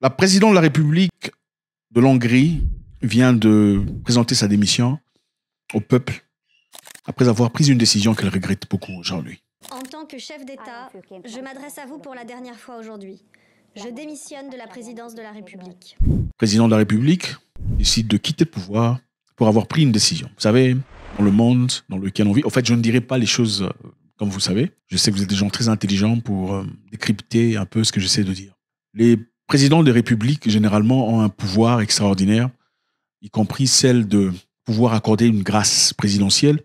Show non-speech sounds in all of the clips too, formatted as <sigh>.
La présidente de la République de l'Hongrie vient de présenter sa démission au peuple après avoir pris une décision qu'elle regrette beaucoup aujourd'hui. En tant que chef d'État, je m'adresse à vous pour la dernière fois aujourd'hui. Je démissionne de la présidence de la République. président de la République décide de quitter le pouvoir pour avoir pris une décision. Vous savez, dans le monde dans lequel on vit, en fait, je ne dirai pas les choses euh, comme vous savez. Je sais que vous êtes des gens très intelligents pour euh, décrypter un peu ce que j'essaie de dire. Les présidents des républiques, généralement, ont un pouvoir extraordinaire, y compris celle de pouvoir accorder une grâce présidentielle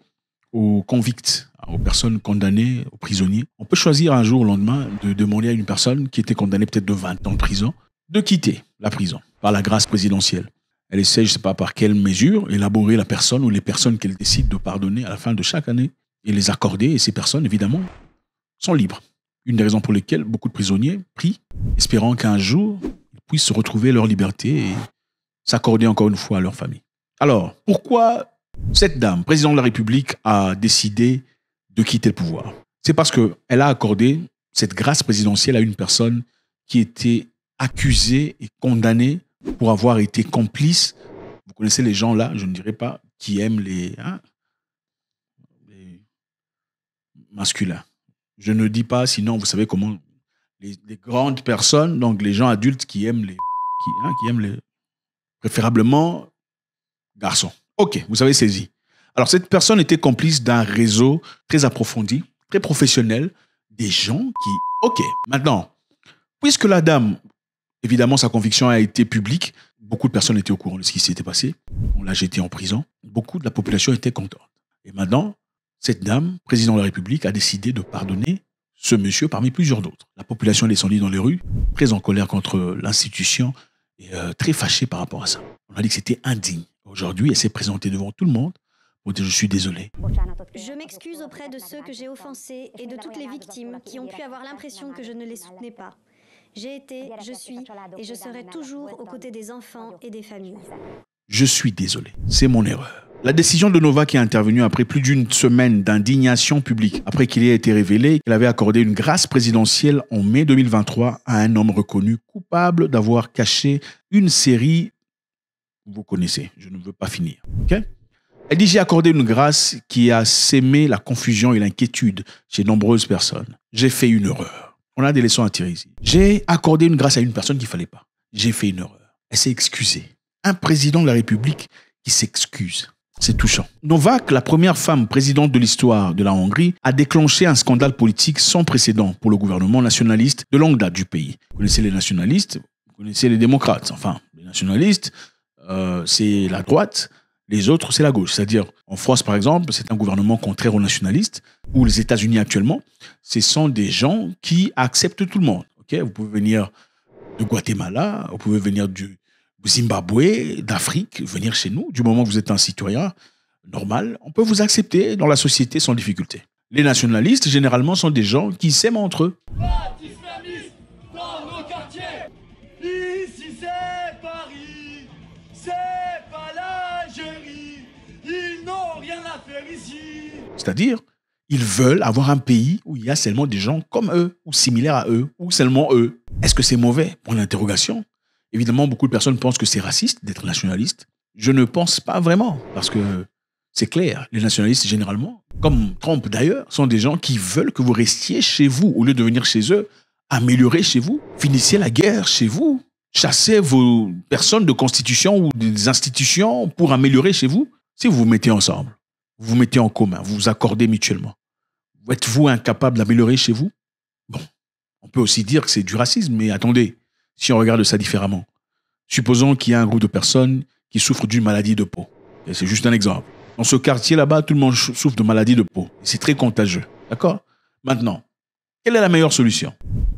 aux convicts, aux personnes condamnées, aux prisonniers. On peut choisir un jour au lendemain de demander à une personne qui était condamnée peut-être de 20 ans de prison de quitter la prison par la grâce présidentielle. Elle essaie, je ne sais pas par quelle mesure, élaborer la personne ou les personnes qu'elle décide de pardonner à la fin de chaque année et les accorder. Et ces personnes, évidemment, sont libres. Une des raisons pour lesquelles beaucoup de prisonniers prient, espérant qu'un jour, ils puissent retrouver leur liberté et s'accorder encore une fois à leur famille. Alors, pourquoi cette dame, présidente de la République, a décidé de quitter le pouvoir C'est parce qu'elle a accordé cette grâce présidentielle à une personne qui était accusée et condamnée pour avoir été complice. Vous connaissez les gens là, je ne dirais pas, qui aiment les, hein, les masculins. Je ne dis pas, sinon, vous savez comment les, grandes personnes, donc les gens adultes qui aiment les. <laughs> qui, hein, qui aiment les. préférablement garçons. Ok, vous avez saisi. Alors, cette personne était complice d'un réseau très approfondi, très professionnel, des gens qui. Ok, maintenant, puisque la dame, évidemment, sa conviction a été publique, beaucoup de personnes étaient au courant de ce qui s'était passé. On l'a jeté en prison. Beaucoup de la population était contente. Et maintenant, cette dame, présidente de la République, a décidé de pardonner ce monsieur parmi plusieurs d'autres. La population est descendue dans les rues, très en colère contre l'institution et euh, très fâchée par rapport à ça. On a dit que c'était indigne. Aujourd'hui, elle s'est présentée devant tout le monde je suis désolé. Je m'excuse auprès de ceux que j'ai offensés et de toutes les victimes qui ont pu avoir l'impression que je ne les soutenais pas. J'ai été, je suis et je serai toujours aux côtés des enfants et des familles. Je suis désolé, c'est mon erreur. La décision de Nova qui est intervenue après plus d'une semaine d'indignation publique, après qu'il ait été révélé qu'il avait accordé une grâce présidentielle en mai 2023 à un homme reconnu coupable d'avoir caché une série. Vous connaissez, je ne veux pas finir. Elle dit J'ai accordé une grâce qui a sémé la confusion et l'inquiétude chez nombreuses personnes. J'ai fait une erreur. On a des leçons à tirer ici. J'ai accordé une grâce à une personne qu'il ne fallait pas. J'ai fait une erreur. Elle s'est excusée. Un président de la République qui s'excuse. C'est touchant. Novak, la première femme présidente de l'histoire de la Hongrie, a déclenché un scandale politique sans précédent pour le gouvernement nationaliste de longue date du pays. Vous connaissez les nationalistes, vous connaissez les démocrates. Enfin, les nationalistes, euh, c'est la droite, les autres, c'est la gauche. C'est-à-dire, en France, par exemple, c'est un gouvernement contraire aux nationalistes, ou les États-Unis actuellement, ce sont des gens qui acceptent tout le monde. vous pouvez venir de Guatemala, vous pouvez venir du, Zimbabwe, d'Afrique, venir chez nous, du moment que vous êtes un citoyen normal, on peut vous accepter dans la société sans difficulté. Les nationalistes, généralement, sont des gens qui s'aiment entre eux. Ici, c'est Paris C'est pas Ils n'ont rien à faire ici C'est-à-dire, ils veulent avoir un pays où il y a seulement des gens comme eux, ou similaires à eux, ou seulement eux. Est-ce que c'est mauvais Point d'interrogation. Évidemment, beaucoup de personnes pensent que c'est raciste d'être nationaliste. Je ne pense pas vraiment, parce que c'est clair, les nationalistes, généralement, comme Trump d'ailleurs, sont des gens qui veulent que vous restiez chez vous au lieu de venir chez eux, améliorer chez vous, finissez la guerre chez vous, chassez vos personnes de constitution ou des institutions pour améliorer chez vous. Si vous vous mettez ensemble, vous vous mettez en commun, vous vous accordez mutuellement, êtes-vous incapable d'améliorer chez vous Bon, on peut aussi dire que c'est du racisme, mais attendez, si on regarde ça différemment. Supposons qu'il y a un groupe de personnes qui souffrent d'une maladie de peau. c'est juste un exemple. Dans ce quartier là-bas, tout le monde souffre de maladie de peau. C'est très contagieux. D'accord Maintenant, quelle est la meilleure solution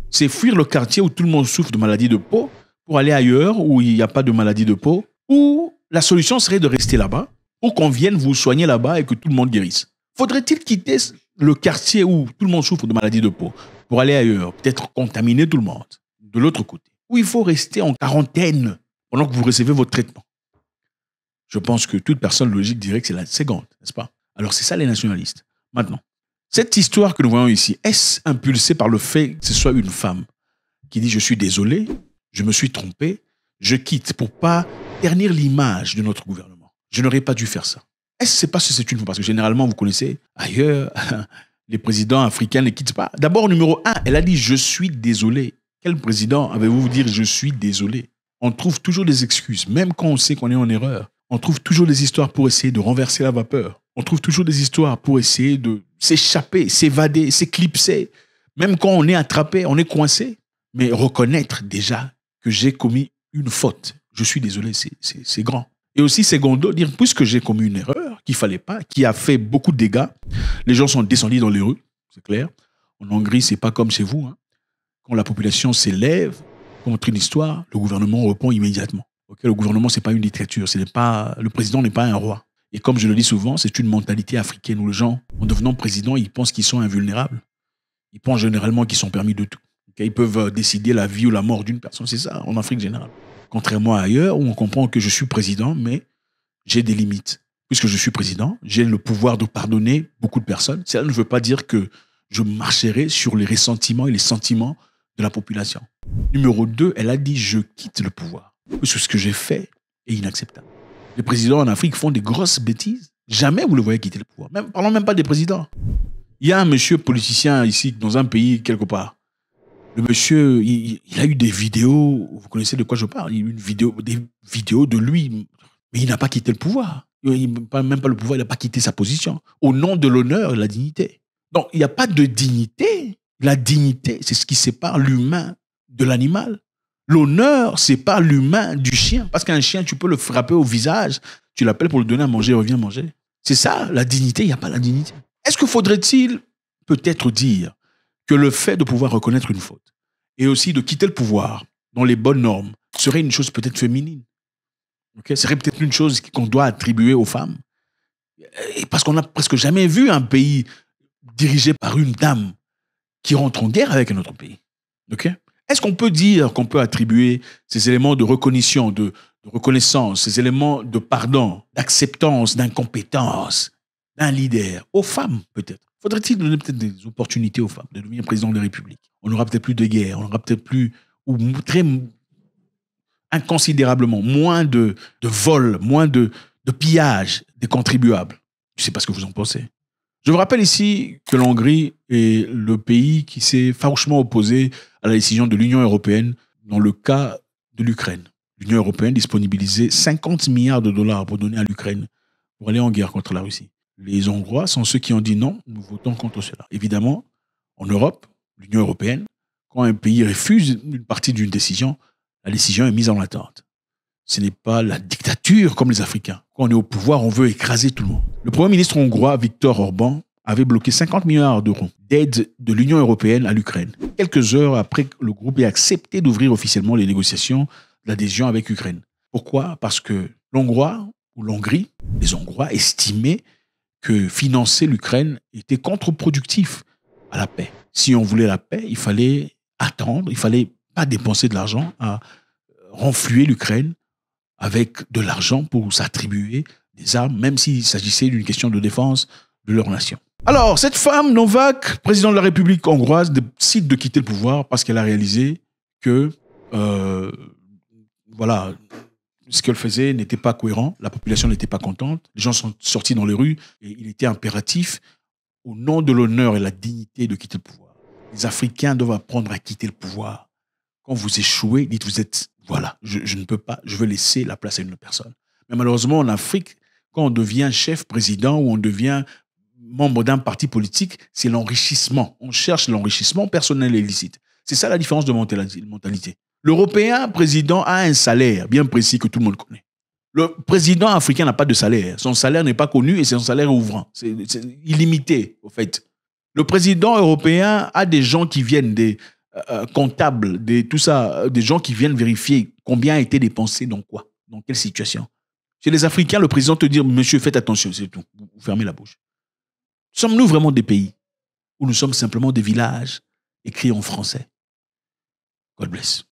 C'est fuir le quartier où tout le monde souffre de maladie de peau pour aller ailleurs où il n'y a pas de maladie de peau Ou la solution serait de rester là-bas pour qu'on vienne vous soigner là-bas et que tout le monde guérisse Faudrait-il quitter le quartier où tout le monde souffre de maladie de peau pour aller ailleurs, peut-être contaminer tout le monde de l'autre côté ou il faut rester en quarantaine pendant que vous recevez votre traitement. Je pense que toute personne logique dirait que c'est la seconde, n'est-ce pas Alors c'est ça les nationalistes. Maintenant, cette histoire que nous voyons ici, est-ce impulsée par le fait que ce soit une femme qui dit je suis désolé, je me suis trompé, je quitte pour pas ternir l'image de notre gouvernement. Je n'aurais pas dû faire ça. Est-ce que c'est parce que c'est une parce que généralement vous connaissez ailleurs <laughs> les présidents africains ne quittent pas. D'abord numéro un, elle a dit je suis désolé. Quel président avez-vous dire je suis désolé On trouve toujours des excuses, même quand on sait qu'on est en erreur. On trouve toujours des histoires pour essayer de renverser la vapeur. On trouve toujours des histoires pour essayer de s'échapper, s'évader, s'éclipser. Même quand on est attrapé, on est coincé. Mais reconnaître déjà que j'ai commis une faute, je suis désolé, c'est grand. Et aussi, secondo, dire puisque j'ai commis une erreur qu'il fallait pas, qui a fait beaucoup de dégâts, les gens sont descendus dans les rues, c'est clair. En Hongrie, c'est pas comme chez vous. Hein. Quand la population s'élève contre une histoire, le gouvernement répond immédiatement. le gouvernement, ce n'est pas une littérature. ce pas, le président n'est pas un roi. Et comme je le dis souvent, c'est une mentalité africaine où les gens, en devenant président, ils pensent qu'ils sont invulnérables. Ils pensent généralement qu'ils sont permis de tout. ils peuvent euh, décider la vie ou la mort d'une personne, c'est ça, en Afrique générale. Contrairement à ailleurs, où on comprend que je suis président, mais j'ai des limites. Puisque je suis président, j'ai le pouvoir de pardonner beaucoup de personnes. Cela ne veut pas dire que je marcherai sur les ressentiments et les sentiments de la population. Numéro 2, elle a dit je quitte le pouvoir. Parce que ce que j'ai fait est inacceptable. Les présidents en Afrique font des grosses bêtises. Jamais vous le voyez quitter le pouvoir. Même, parlons même pas des présidents. Il y a un monsieur politicien ici, dans un pays quelque part. Le monsieur, il, a eu des vidéos, vous connaissez de quoi je parle, il a eu une vidéo, des vidéos de lui, mais il n'a pas quitté le pouvoir. Il, même pas le pouvoir, il n'a pas quitté sa position. Au nom de l'honneur et de la dignité. Donc, il n'y a pas de dignité la dignité, c'est ce qui sépare l'humain de l'animal. L'honneur pas l'humain du chien. Parce qu'un chien, tu peux le frapper au visage, tu l'appelles pour le donner à manger, reviens manger. C'est ça, la dignité, il n'y a pas la dignité. Est-ce que faudrait-il peut-être dire que le fait de pouvoir reconnaître une faute et aussi de quitter le pouvoir dans les bonnes normes serait une chose peut-être féminine Serait peut-être une chose qu'on doit attribuer aux femmes Parce qu'on n'a presque jamais vu un pays dirigé par une dame qui rentrent en guerre avec un autre pays. Ok Est-ce qu'on peut dire qu'on peut attribuer ces éléments de reconnaissance, de, reconnaissance, ces éléments de pardon, d'acceptance, d'incompétence d'un leader aux femmes peut-être Faudrait-il donner peut-être des opportunités aux femmes de devenir président de la République On n'aura peut-être plus de guerre, on n'aura peut-être plus, ou très inconsidérablement, moins de, de vols, moins de, de pillages des contribuables. Je ne sais pas ce que vous en pensez. Je vous rappelle ici que l'Hongrie est le pays qui s'est farouchement opposé à la décision de l'Union européenne dans le cas de l'Ukraine. L'Union européenne disponibilisait 50 milliards de dollars pour donner à l'Ukraine pour aller en guerre contre la Russie. Les Hongrois sont ceux qui ont dit non, nous votons contre cela. Évidemment, en Europe, l'Union européenne, quand un pays refuse une partie d'une décision, la décision est mise en attente. Ce n'est pas la dictature comme les Africains quand on est au pouvoir, on veut écraser tout le monde. Le Premier ministre hongrois, Viktor Orban, avait bloqué 50 milliards d'euros d'aide de l'Union européenne à l'Ukraine. Quelques heures après, le groupe ait accepté d'ouvrir officiellement les négociations d'adhésion avec l'Ukraine. Pourquoi Parce que l'Hongrois ou l'Hongrie, les Hongrois estimaient que financer l'Ukraine était contre-productif à la paix. Si on voulait la paix, il fallait attendre, il fallait pas dépenser de l'argent à renfluer l'Ukraine avec de l'argent pour s'attribuer des armes, même s'il s'agissait d'une question de défense de leur nation. Alors, cette femme, Novak, présidente de la République hongroise, décide de quitter le pouvoir parce qu'elle a réalisé que, euh, voilà, ce qu'elle faisait n'était pas cohérent, la population n'était pas contente, les gens sont sortis dans les rues et il était impératif, au nom de l'honneur et la dignité, de quitter le pouvoir. Les Africains doivent apprendre à quitter le pouvoir quand vous échouez, dites vous êtes, voilà, je, ne peux pas, je veux laisser la place à une autre personne. Mais malheureusement, en Afrique, quand on devient chef président ou on devient membre d'un parti politique, c'est l'enrichissement. On cherche l'enrichissement personnel et illicite. C'est ça la différence de mentalité. L'Européen président a un salaire bien précis que tout le monde connaît. Le président africain n'a pas de salaire. Son salaire n'est pas connu et son salaire est ouvrant. C'est illimité, au fait. Le président européen a des gens qui viennent des, euh, euh, comptable comptables, tout ça, euh, des gens qui viennent vérifier combien a été dépensé dans quoi, dans quelle situation. Chez les Africains, le président te dit, monsieur, faites attention, c'est tout. Vous fermez la bouche. Sommes-nous vraiment des pays où nous sommes simplement des villages écrits en français God bless.